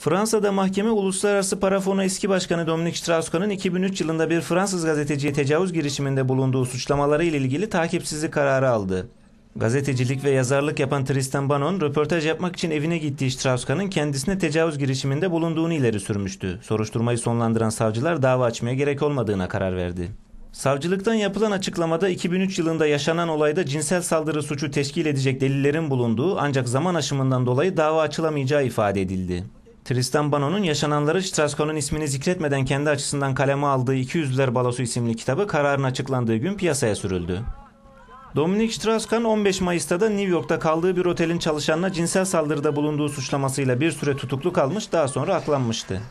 Fransa'da mahkeme Uluslararası Para Fonu eski başkanı Dominique Strauss-Kahn'ın 2003 yılında bir Fransız gazeteciye tecavüz girişiminde bulunduğu suçlamaları ile ilgili takipsizlik kararı aldı. Gazetecilik ve yazarlık yapan Tristan Bannon, röportaj yapmak için evine gittiği Strauss-Kahn'ın kendisine tecavüz girişiminde bulunduğunu ileri sürmüştü. Soruşturmayı sonlandıran savcılar dava açmaya gerek olmadığına karar verdi. Savcılıktan yapılan açıklamada 2003 yılında yaşanan olayda cinsel saldırı suçu teşkil edecek delillerin bulunduğu ancak zaman aşımından dolayı dava açılamayacağı ifade edildi. Tristan Bano'nun yaşananları Strascon'un ismini zikretmeden kendi açısından kaleme aldığı 200'ler Balosu isimli kitabı kararın açıklandığı gün piyasaya sürüldü. Dominic Strauss-Kahn 15 Mayıs'ta da New York'ta kaldığı bir otelin çalışanına cinsel saldırıda bulunduğu suçlamasıyla bir süre tutuklu kalmış daha sonra aklanmıştı.